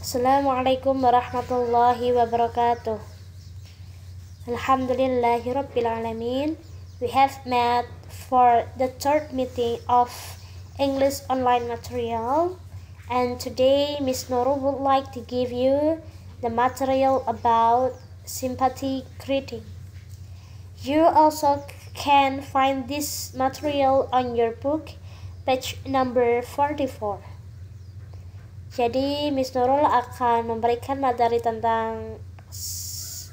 Assalamualaikum warahmatullahi wabarakatuh. Alhamdulillahi rabbil alamin. We have met for the third meeting of English online material and today Miss Noru would like to give you the material about sympathy greeting. You also can find this material on your book, page number 44. Jadi Miss Nurul akan memberikan materi tentang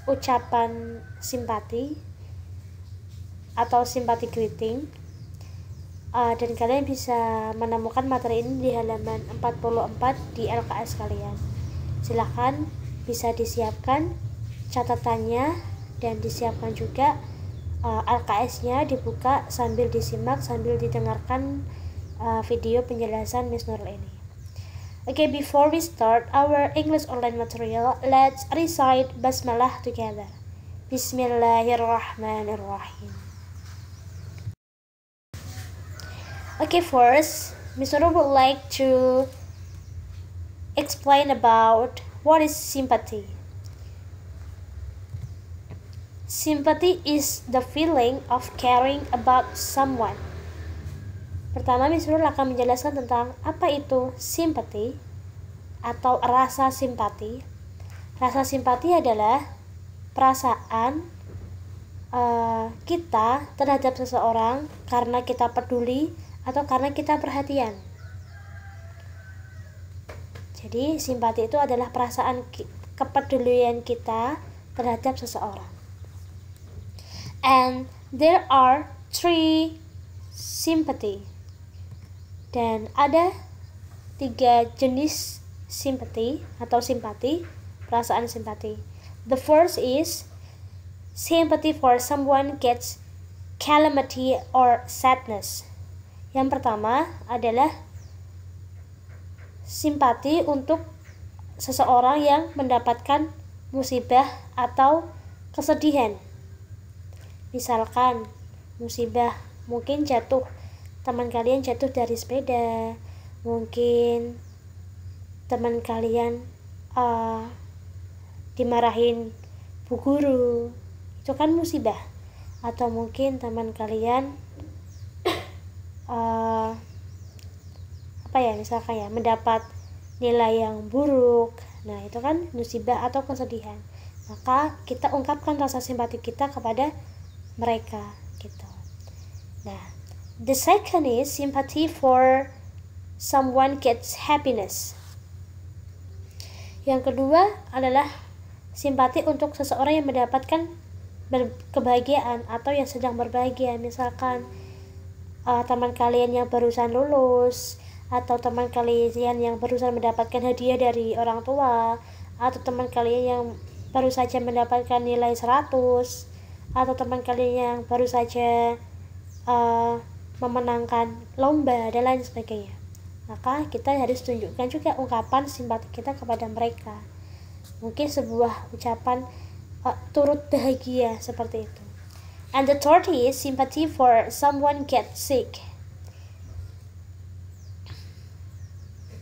ucapan simpati atau simpati greeting uh, dan kalian bisa menemukan materi ini di halaman 44 di LKS kalian silahkan bisa disiapkan catatannya dan disiapkan juga uh, eh, LKS-nya dibuka sambil disimak sambil didengarkan uh, video penjelasan Miss Nurul ini Okay, before we start our English online material, let's recite basmalah together. Bismillahirrahmanirrahim. Okay, first, Mr. would like to explain about what is sympathy. Sympathy is the feeling of caring about someone. Pertama, Mr. akan menjelaskan tentang apa itu sympathy atau rasa simpati. Rasa simpati adalah perasaan uh, kita terhadap seseorang karena kita peduli atau karena kita perhatian. Jadi, simpati itu adalah perasaan ki kepedulian kita terhadap seseorang. And there are three sympathy. Dan ada tiga jenis sympathy atau simpati, perasaan simpati. The first is sympathy for someone gets calamity or sadness. Yang pertama adalah simpati untuk seseorang yang mendapatkan musibah atau kesedihan. Misalkan musibah mungkin jatuh teman kalian jatuh dari sepeda, mungkin teman kalian uh, dimarahin bu guru itu kan musibah atau mungkin teman kalian uh, apa ya misalkan ya mendapat nilai yang buruk nah itu kan musibah atau kesedihan maka kita ungkapkan rasa simpati kita kepada mereka gitu nah the second is sympathy for someone gets happiness yang kedua adalah simpati untuk seseorang yang mendapatkan kebahagiaan atau yang sedang berbahagia. Misalkan uh, teman kalian yang barusan lulus atau teman kalian yang barusan mendapatkan hadiah dari orang tua atau teman kalian yang baru saja mendapatkan nilai 100 atau teman kalian yang baru saja uh, memenangkan lomba dan lain sebagainya maka kita harus tunjukkan juga ungkapan simpati kita kepada mereka mungkin sebuah ucapan uh, turut bahagia seperti itu and the third is sympathy for someone get sick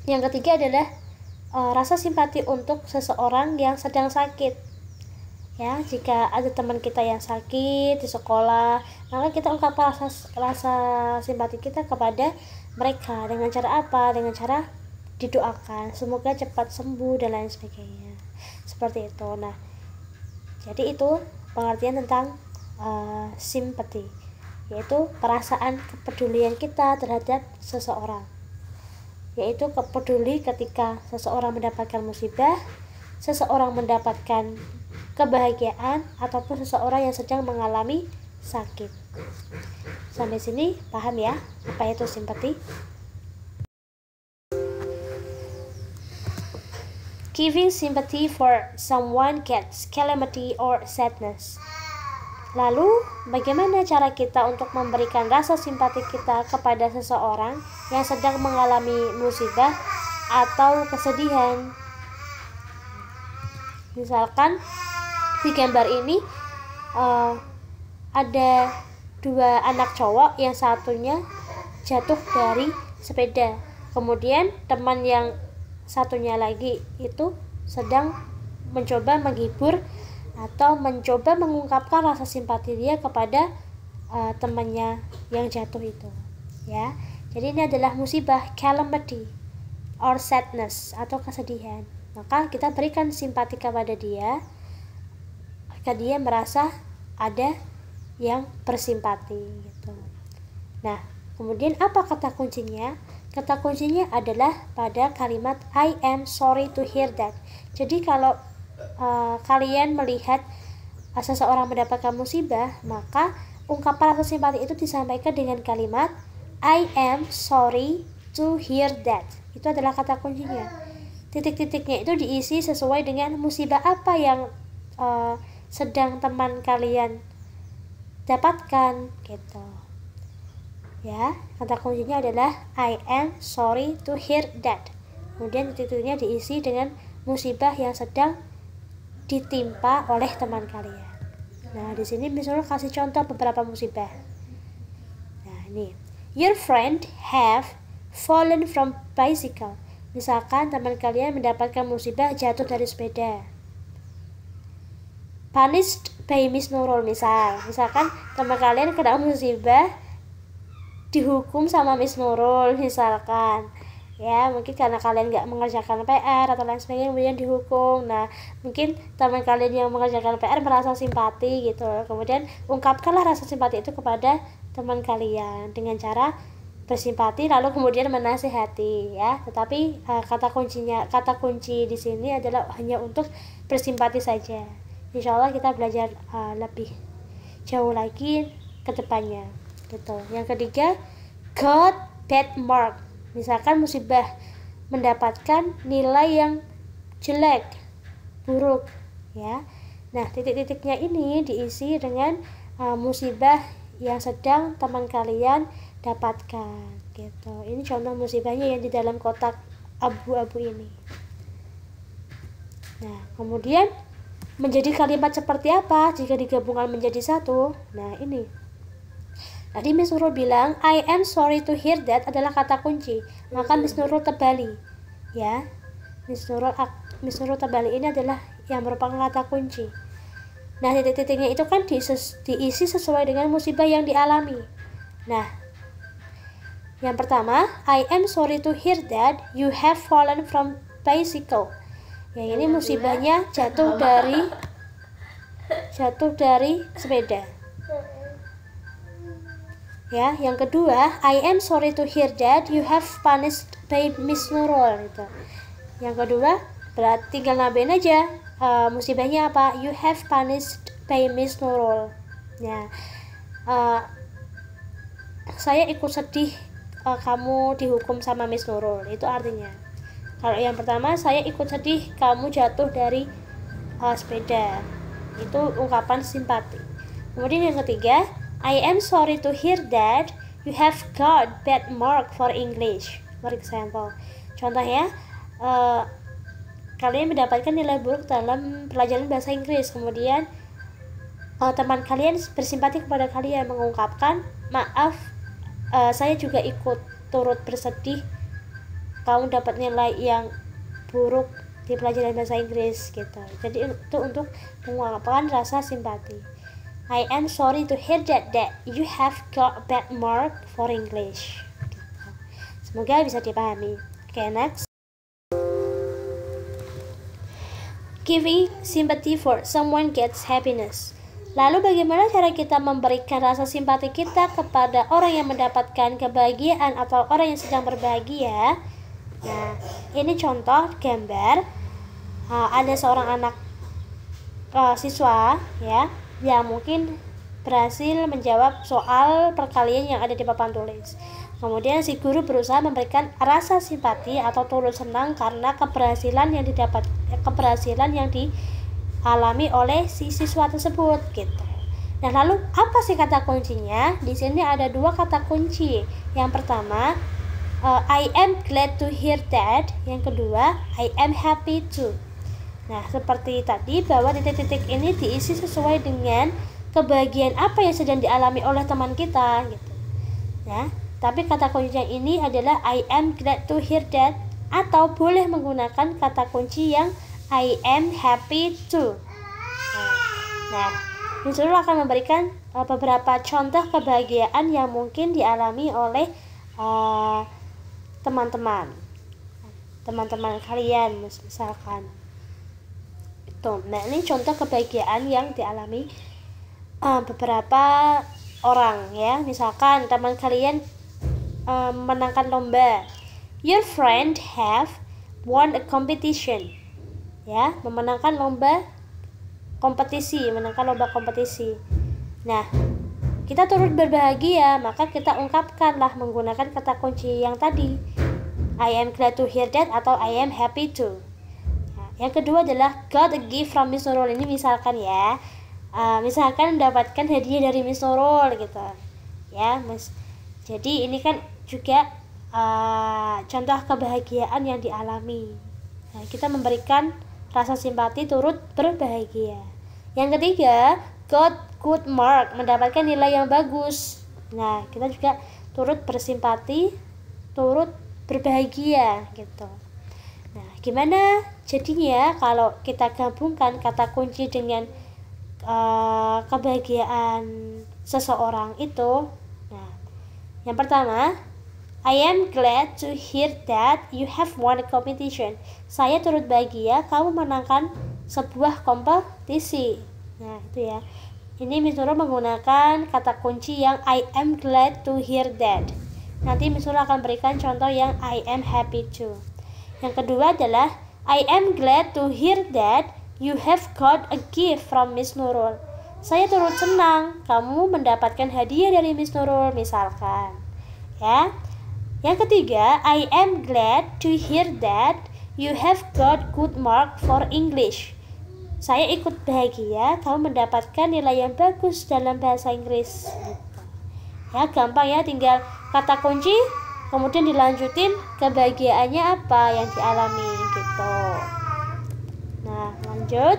yang ketiga adalah uh, rasa simpati untuk seseorang yang sedang sakit ya jika ada teman kita yang sakit di sekolah maka kita ungkapkan rasa rasa simpati kita kepada mereka dengan cara apa dengan cara didoakan semoga cepat sembuh dan lain sebagainya seperti itu nah jadi itu pengertian tentang uh, simpati yaitu perasaan kepedulian kita terhadap seseorang yaitu kepeduli ketika seseorang mendapatkan musibah seseorang mendapatkan kebahagiaan ataupun seseorang yang sedang mengalami sakit Sampai sini paham ya apa itu simpati? Giving sympathy for someone gets calamity or sadness. Lalu, bagaimana cara kita untuk memberikan rasa simpati kita kepada seseorang yang sedang mengalami musibah atau kesedihan? Misalkan di gambar ini uh, ada dua anak cowok yang satunya jatuh dari sepeda kemudian teman yang satunya lagi itu sedang mencoba menghibur atau mencoba mengungkapkan rasa simpati dia kepada uh, temannya yang jatuh itu ya jadi ini adalah musibah calamity or sadness atau kesedihan maka kita berikan simpati kepada dia agar dia merasa ada yang bersimpati gitu. Nah, kemudian apa kata kuncinya? Kata kuncinya adalah pada kalimat I am sorry to hear that. Jadi kalau uh, kalian melihat eh, seseorang mendapatkan musibah, maka ungkapan rasa simpati itu disampaikan dengan kalimat I am sorry to hear that. Itu adalah kata kuncinya. Titik-titiknya itu diisi sesuai dengan musibah apa yang uh, sedang teman kalian dapatkan gitu ya kata kuncinya adalah I am sorry to hear that kemudian titiknya diisi dengan musibah yang sedang ditimpa oleh teman kalian nah di sini misalnya kasih contoh beberapa musibah nah ini your friend have fallen from bicycle misalkan teman kalian mendapatkan musibah jatuh dari sepeda punished by Miss Nurul misal misalkan teman kalian kena musibah dihukum sama Miss Nurul misalkan ya mungkin karena kalian nggak mengerjakan PR atau lain sebagainya kemudian dihukum nah mungkin teman kalian yang mengerjakan PR merasa simpati gitu kemudian ungkapkanlah rasa simpati itu kepada teman kalian dengan cara bersimpati lalu kemudian menasehati ya tetapi eh, kata kuncinya kata kunci di sini adalah hanya untuk bersimpati saja insya Allah kita belajar uh, lebih jauh lagi ke depannya gitu yang ketiga got bad mark misalkan musibah mendapatkan nilai yang jelek buruk ya nah titik-titiknya ini diisi dengan uh, musibah yang sedang teman kalian dapatkan gitu ini contoh musibahnya yang di dalam kotak abu-abu ini nah kemudian Menjadi kalimat seperti apa jika digabungkan menjadi satu? Nah, ini. Tadi Miss Nurul bilang, I am sorry to hear that adalah kata kunci. Maka Miss Nurul tebali. Ya, Miss Nurul, Miss Nurul tebali ini adalah yang merupakan kata kunci. Nah, titik-titiknya itu kan diisi, diisi sesuai dengan musibah yang dialami. Nah, yang pertama, I am sorry to hear that you have fallen from bicycle yang ini musibahnya jatuh dari jatuh dari sepeda ya yang kedua I am sorry to hear that you have punished by Miss Nurul gitu yang kedua berarti tinggal nambahin aja uh, musibahnya apa you have punished by Miss Nurul ya uh, saya ikut sedih uh, kamu dihukum sama Miss Nurul itu artinya kalau yang pertama, saya ikut sedih kamu jatuh dari uh, sepeda. Itu ungkapan simpati. Kemudian yang ketiga, I am sorry to hear that you have got bad mark for English. For example, contohnya, uh, kalian mendapatkan nilai buruk dalam pelajaran bahasa Inggris. Kemudian uh, teman kalian bersimpati kepada kalian mengungkapkan, maaf, uh, saya juga ikut turut bersedih kamu dapat nilai yang buruk di pelajaran bahasa Inggris gitu jadi itu untuk menguapkan rasa simpati I am sorry to hear that that you have got bad mark for English semoga bisa dipahami oke okay, next Giving sympathy for someone gets happiness. Lalu bagaimana cara kita memberikan rasa simpati kita kepada orang yang mendapatkan kebahagiaan atau orang yang sedang berbahagia? Nah, ini contoh gambar uh, ada seorang anak uh, siswa ya yang mungkin berhasil menjawab soal perkalian yang ada di papan tulis. Kemudian si guru berusaha memberikan rasa simpati atau turut senang karena keberhasilan yang didapat eh, keberhasilan yang dialami oleh si siswa tersebut gitu. Nah, lalu apa sih kata kuncinya? Di sini ada dua kata kunci. Yang pertama, uh, I am glad to hear that. Yang kedua, I am happy too. Nah, seperti tadi bahwa titik-titik ini diisi sesuai dengan kebahagiaan apa yang sedang dialami oleh teman kita gitu. Nah, tapi kata kunci yang ini adalah I am glad to hear that atau boleh menggunakan kata kunci yang I am happy to. Nah, Yusril akan memberikan uh, beberapa contoh kebahagiaan yang mungkin dialami oleh uh, teman-teman teman-teman kalian misalkan itu nah ini contoh kebahagiaan yang dialami uh, beberapa orang ya misalkan teman kalian uh, menangkan lomba your friend have won a competition ya memenangkan lomba kompetisi menangkan lomba kompetisi nah kita turut berbahagia, maka kita ungkapkanlah menggunakan kata kunci yang tadi. I am glad to hear that atau I am happy to. Nah, yang kedua adalah got a gift from Miss Nurul ini misalkan ya. Uh, misalkan mendapatkan hadiah dari Miss Nurul gitu. Ya, mis- Jadi ini kan juga uh, contoh kebahagiaan yang dialami. Nah, kita memberikan rasa simpati turut berbahagia. Yang ketiga, God good mark, mendapatkan nilai yang bagus. Nah, kita juga turut bersimpati, turut berbahagia gitu. Nah, gimana jadinya kalau kita gabungkan kata kunci dengan uh, kebahagiaan seseorang itu? Nah, yang pertama, I am glad to hear that you have won a competition. Saya turut bahagia kamu menangkan sebuah kompetisi. Nah, itu ya. Ini Miss Nurul menggunakan kata kunci yang I am glad to hear that. Nanti Miss Nurul akan berikan contoh yang I am happy to. Yang kedua adalah I am glad to hear that you have got a gift from Miss Nurul. Saya turut senang kamu mendapatkan hadiah dari Miss Nurul misalkan. Ya. Yang ketiga, I am glad to hear that you have got good mark for English. Saya ikut bahagia, kamu mendapatkan nilai yang bagus dalam bahasa Inggris. Ya, gampang ya, tinggal kata kunci, kemudian dilanjutin kebahagiaannya apa yang dialami gitu. Nah, lanjut.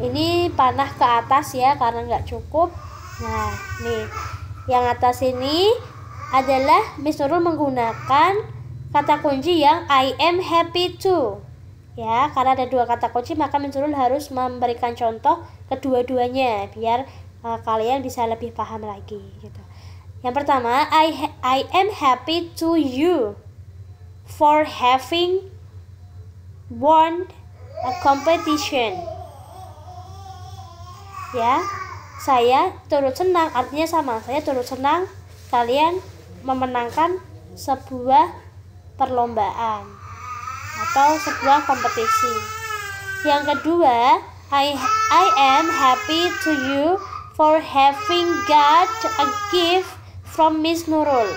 Ini panah ke atas ya, karena nggak cukup. Nah, nih, yang atas ini adalah misalnya menggunakan kata kunci yang I am happy too ya karena ada dua kata kunci maka mencurul harus memberikan contoh kedua-duanya biar uh, kalian bisa lebih paham lagi gitu yang pertama I I am happy to you for having won a competition ya saya turut senang artinya sama saya turut senang kalian memenangkan sebuah perlombaan atau sebuah kompetisi. Yang kedua, I, I am happy to you for having got a gift from Miss Nurul.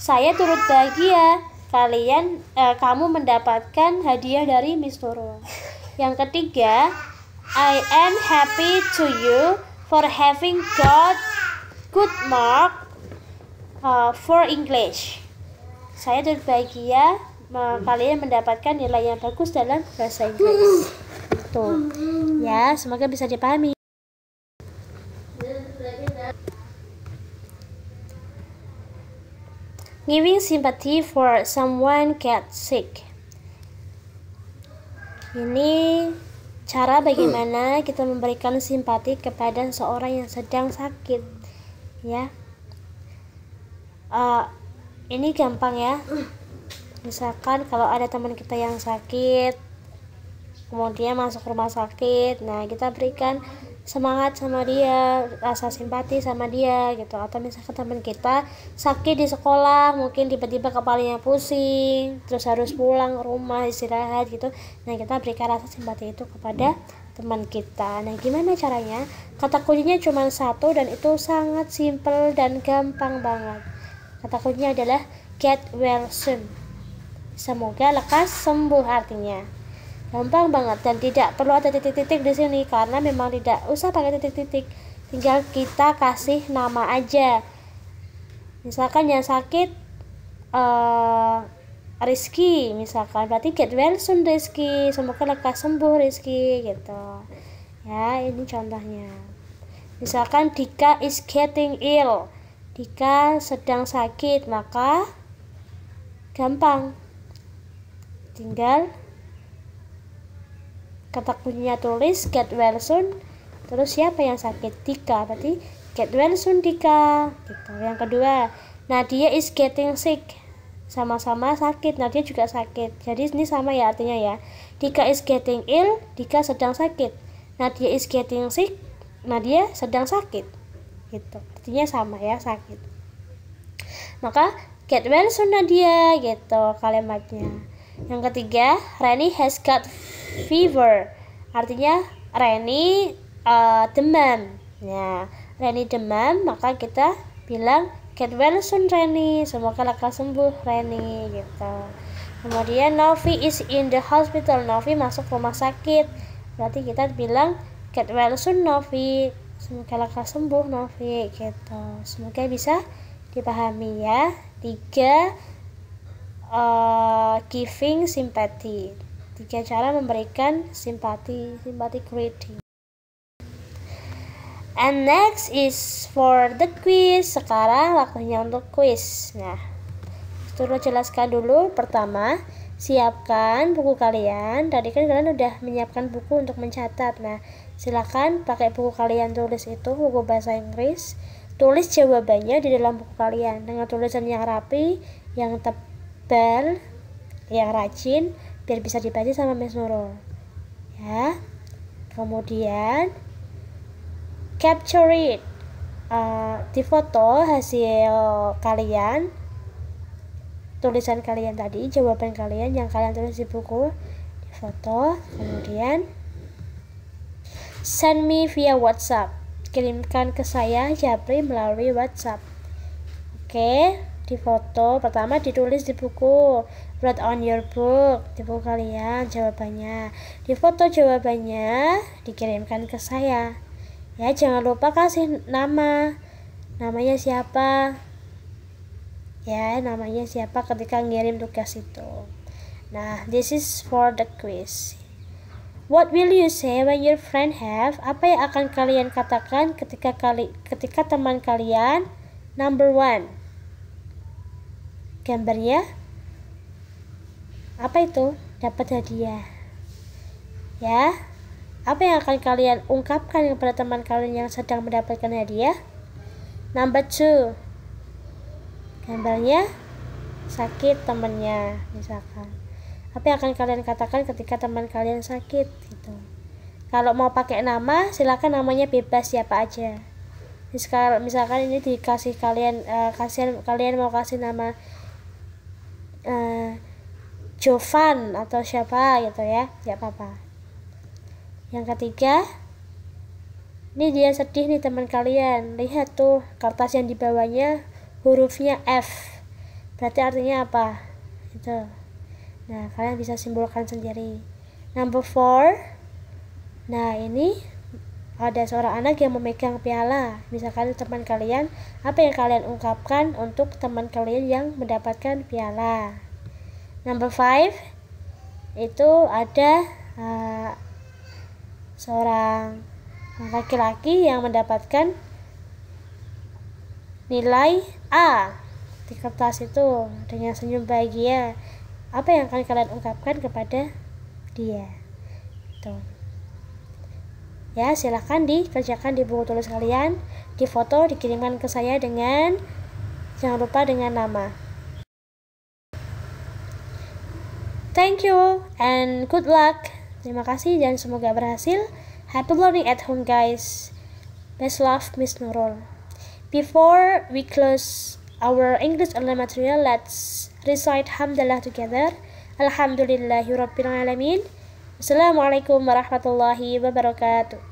Saya turut bahagia kalian eh, kamu mendapatkan hadiah dari Miss Nurul. Yang ketiga, I am happy to you for having got good mark uh, for English. Saya berbahagia uh, kalian mendapatkan nilai yang bagus dalam bahasa Inggris. Hmm. Tuh. Gitu. Ya, semoga bisa dipahami. Giving sympathy for someone get sick. Ini cara bagaimana kita memberikan simpati kepada seorang yang sedang sakit, ya uh, ini gampang ya misalkan kalau ada teman kita yang sakit kemudian masuk rumah sakit nah kita berikan semangat sama dia rasa simpati sama dia gitu atau misalkan teman kita sakit di sekolah mungkin tiba-tiba kepalanya pusing terus harus pulang rumah istirahat gitu nah kita berikan rasa simpati itu kepada teman kita nah gimana caranya kata kuncinya cuma satu dan itu sangat simple dan gampang banget Kata kuncinya adalah get well soon. Semoga lekas sembuh artinya. Gampang banget dan tidak perlu ada titik-titik di sini karena memang tidak usah pakai titik-titik. Tinggal kita kasih nama aja. Misalkan yang sakit uh, Rizky misalkan berarti get well soon Rizky semoga lekas sembuh Rizky gitu ya ini contohnya misalkan Dika is getting ill jika sedang sakit, maka gampang. Tinggal kata kuncinya tulis get well soon. Terus siapa yang sakit? Dika. Berarti get well soon Dika. Gitu. Yang kedua, Nadia is getting sick. Sama-sama sakit, Nadia juga sakit. Jadi ini sama ya artinya ya. Dika is getting ill, Dika sedang sakit. Nadia is getting sick, Nadia sedang sakit. Gitu artinya sama ya sakit maka get well soon Nadia gitu kalimatnya yang ketiga Reni has got fever artinya Reni uh, demam ya Reni demam maka kita bilang get well soon Reni semoga lekas sembuh Reni gitu kemudian Novi is in the hospital Novi masuk rumah sakit berarti kita bilang get well soon Novi semoga lekas sembuh Novi gitu semoga bisa dipahami ya tiga uh, giving simpati tiga cara memberikan simpati simpati greeting and next is for the quiz sekarang waktunya untuk quiz nah suruh jelaskan dulu pertama siapkan buku kalian. Tadi kan kalian udah menyiapkan buku untuk mencatat. Nah, silakan pakai buku kalian tulis itu, buku bahasa Inggris. Tulis jawabannya di dalam buku kalian dengan tulisan yang rapi, yang tebal, yang rajin biar bisa dibaca sama Miss Nurul. Ya. Kemudian capture it. Uh, di foto hasil kalian tulisan kalian tadi jawaban kalian yang kalian tulis di buku di foto kemudian send me via WhatsApp kirimkan ke saya Japri melalui WhatsApp oke di foto pertama ditulis di buku write on your book di buku kalian jawabannya di foto jawabannya dikirimkan ke saya ya jangan lupa kasih nama namanya siapa ya namanya siapa ketika ngirim tugas itu nah this is for the quiz What will you say when your friend have? Apa yang akan kalian katakan ketika kali ketika teman kalian number one? Gambarnya apa itu? Dapat hadiah. Ya. Apa yang akan kalian ungkapkan kepada teman kalian yang sedang mendapatkan hadiah? Number two, sambalnya sakit temennya misalkan apa yang akan kalian katakan ketika teman kalian sakit gitu kalau mau pakai nama silakan namanya bebas siapa aja Misal misalkan ini dikasih kalian uh, kasihan kalian mau kasih nama uh, Jovan atau siapa gitu ya tidak apa-apa yang ketiga ini dia sedih nih teman kalian lihat tuh kertas yang dibawanya hurufnya F berarti artinya apa itu nah kalian bisa simpulkan sendiri number four nah ini ada seorang anak yang memegang piala misalkan teman kalian apa yang kalian ungkapkan untuk teman kalian yang mendapatkan piala number five itu ada uh, seorang laki-laki yang mendapatkan nilai A di kertas itu dengan senyum bahagia apa yang akan kalian ungkapkan kepada dia itu ya silahkan dikerjakan di buku tulis kalian di difoto dikirimkan ke saya dengan jangan lupa dengan nama thank you and good luck terima kasih dan semoga berhasil happy learning at home guys best love Miss Nurul Before we close our English material, let's recite Alhamdulillah together. Alhamdulillahi Rabbil Alameen. Assalamualaikum warahmatullahi wabarakatuh.